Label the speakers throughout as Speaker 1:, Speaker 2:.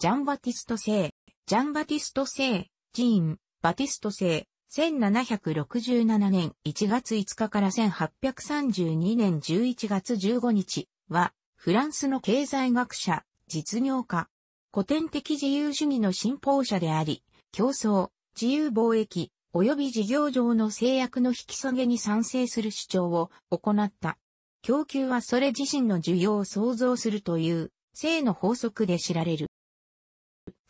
Speaker 1: ジャンバティスト聖、ジャンバティスト聖、ジーン、バティスト聖、1767年1月5日から1832年11月15日は、フランスの経済学者、実業家、古典的自由主義の信奉者であり、競争、自由貿易、及び事業上の制約の引き下げに賛成する主張を行った。供給はそれ自身の需要を創造するという、性の法則で知られる。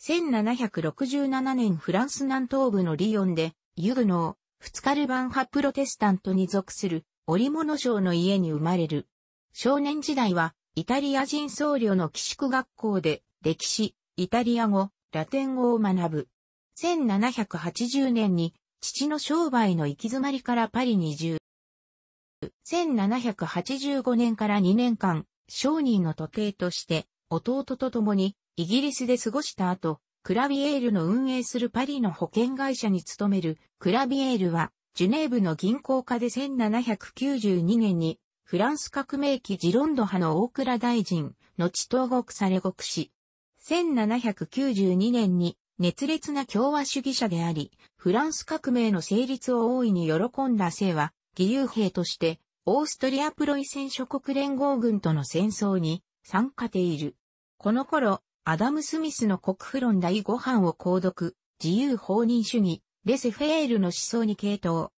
Speaker 1: 1767年フランス南東部のリヨンで、ユグノー、フツカルバン派プロテスタントに属する、織物商の家に生まれる。少年時代は、イタリア人僧侶の寄宿学校で、歴史、イタリア語、ラテン語を学ぶ。1780年に、父の商売の行き詰まりからパリに移住。1785年から2年間、商人の時計として、弟と共にイギリスで過ごした後、クラビエールの運営するパリの保険会社に勤めるクラビエールは、ジュネーブの銀行家で1792年に、フランス革命期ジロンド派の大倉大臣、後投獄され獄し、1792年に熱烈な共和主義者であり、フランス革命の成立を大いに喜んだ姓は、義勇兵として、オーストリアプロイセン諸国連合軍との戦争に参加ている。この頃、アダム・スミスの国富論第5版を購読、自由放任主義、レセフェールの思想に傾倒。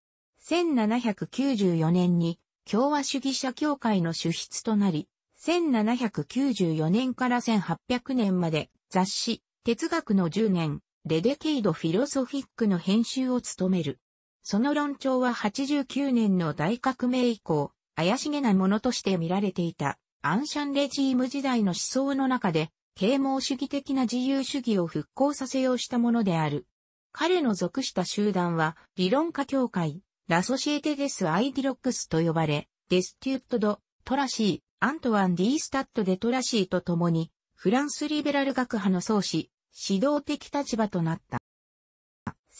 Speaker 1: 1794年に共和主義者協会の主筆となり、1794年から1800年まで雑誌、哲学の10年、レデケイド・フィロソフィックの編集を務める。その論調は89年の大革命以降、怪しげなものとして見られていた、アンシャンレジーム時代の思想の中で、啓蒙主義的な自由主義を復興させようしたものである。彼の属した集団は、理論家協会、ラソシエテデス・アイディロックスと呼ばれ、デステュットド、トラシー、アントワン・ディースタッド・デ・トラシーと共に、フランスリベラル学派の創始、指導的立場となった。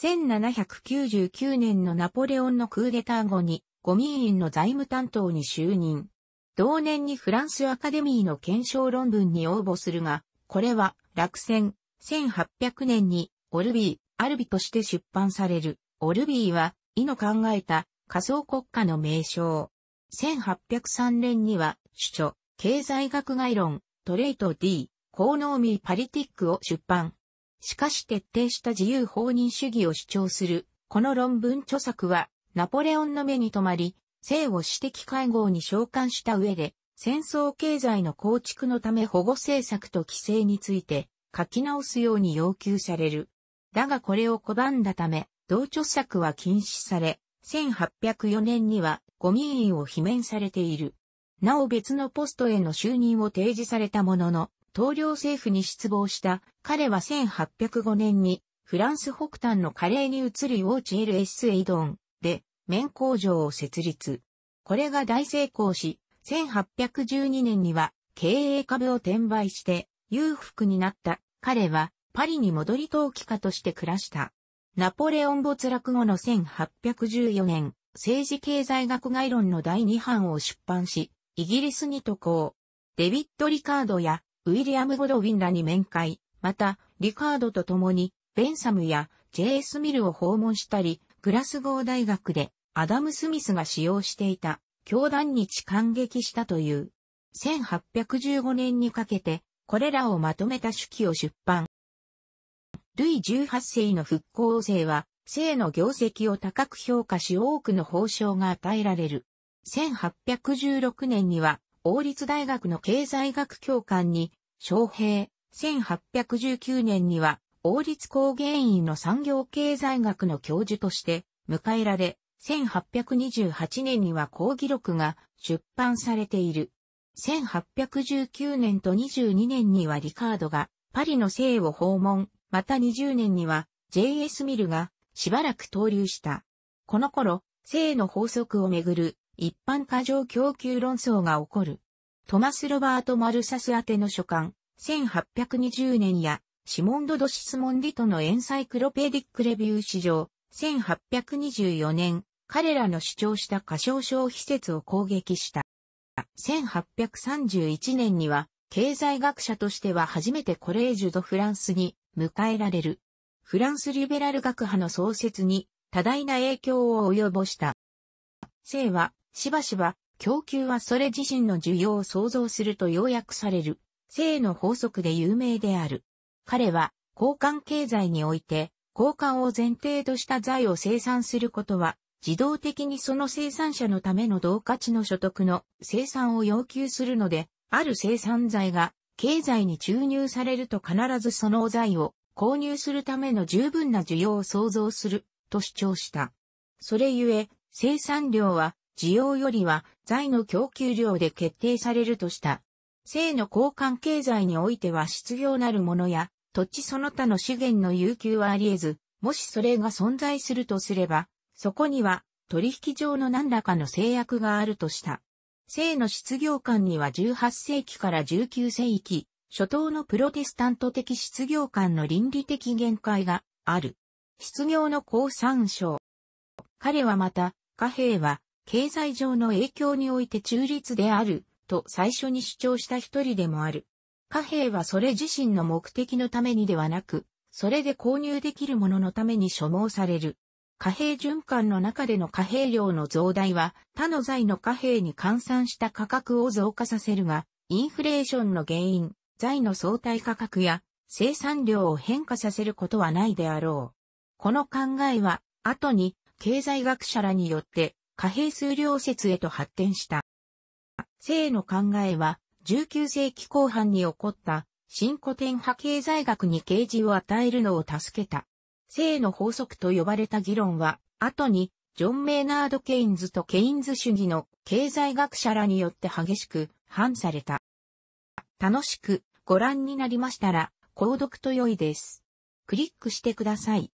Speaker 1: 1799年のナポレオンのクーデター後に、ゴミ委員の財務担当に就任。同年にフランスアカデミーの検証論文に応募するが、これは、落選、1800年に、オルビー、アルビとして出版される、オルビーは、イの考えた、仮想国家の名称。1803年には、主著、経済学概論、トレイト D、コーノーミーパリティックを出版。しかし徹底した自由放任主義を主張する、この論文著作は、ナポレオンの目に留まり、性を私的会合に召喚した上で、戦争経済の構築のため保護政策と規制について書き直すように要求される。だがこれを拒んだため、同著作は禁止され、1804年にはゴミ委員を罷免されている。なお別のポストへの就任を提示されたものの、東領政府に失望した彼は1805年にフランス北端のカレーに移るオーチエル・エッセイドンで綿工場を設立。これが大成功し、1812年には経営株を転売して裕福になった彼はパリに戻り投機家として暮らした。ナポレオン没落後の1814年、政治経済学概論の第2版を出版し、イギリスに渡航。デビッド・リカードやウィリアム・ゴドウィンらに面会、また、リカードと共に、ベンサムや J.S. ミルを訪問したり、グラスゴー大学でアダム・スミスが使用していた教団日感激したという。1815年にかけて、これらをまとめた手記を出版。ルイ18世の復興生は、生の業績を高く評価し多くの報奨が与えられる。1816年には、王立大学の経済学教官に、昌平。1819年には、王立工芸院の産業経済学の教授として、迎えられ、1828年には講義録が出版されている。1819年と22年にはリカードがパリの生を訪問、また20年には J.S. ミルがしばらく投留した。この頃、生の法則をめぐる一般過剰供給論争が起こる。トマス・ロバート・マルサス宛ての書簡、1820年やシモンド・ドシスモンディとのエンサイクロペディック・レビュー史上、1824年、彼らの主張した過小消費説を攻撃した。1831年には、経済学者としては初めてコレージュ・ド・フランスに迎えられる。フランスリベラル学派の創設に多大な影響を及ぼした。性は、しばしば、供給はそれ自身の需要を創造すると要約される、性の法則で有名である。彼は、交換経済において、交換を前提とした財を生産することは、自動的にその生産者のための同価値の所得の生産を要求するので、ある生産財が経済に注入されると必ずその材財を購入するための十分な需要を創造すると主張した。それゆえ、生産量は需要よりは財の供給量で決定されるとした。性の交換経済においては失業なるものや土地その他の資源の有給はあり得ず、もしそれが存在するとすれば、そこには取引上の何らかの制約があるとした。性の失業観には18世紀から19世紀、初頭のプロテスタント的失業観の倫理的限界がある。失業の降参症。彼はまた、貨幣は経済上の影響において中立であると最初に主張した一人でもある。貨幣はそれ自身の目的のためにではなく、それで購入できるもののために所望される。貨幣循環の中での貨幣量の増大は他の財の貨幣に換算した価格を増加させるが、インフレーションの原因、財の相対価格や生産量を変化させることはないであろう。この考えは、後に経済学者らによって貨幣数量説へと発展した。性の考えは、19世紀後半に起こった新古典派経済学に啓示を与えるのを助けた。性の法則と呼ばれた議論は、後に、ジョン・メイナード・ケインズとケインズ主義の経済学者らによって激しく反された。楽しくご覧になりましたら、購読と良いです。クリックしてください。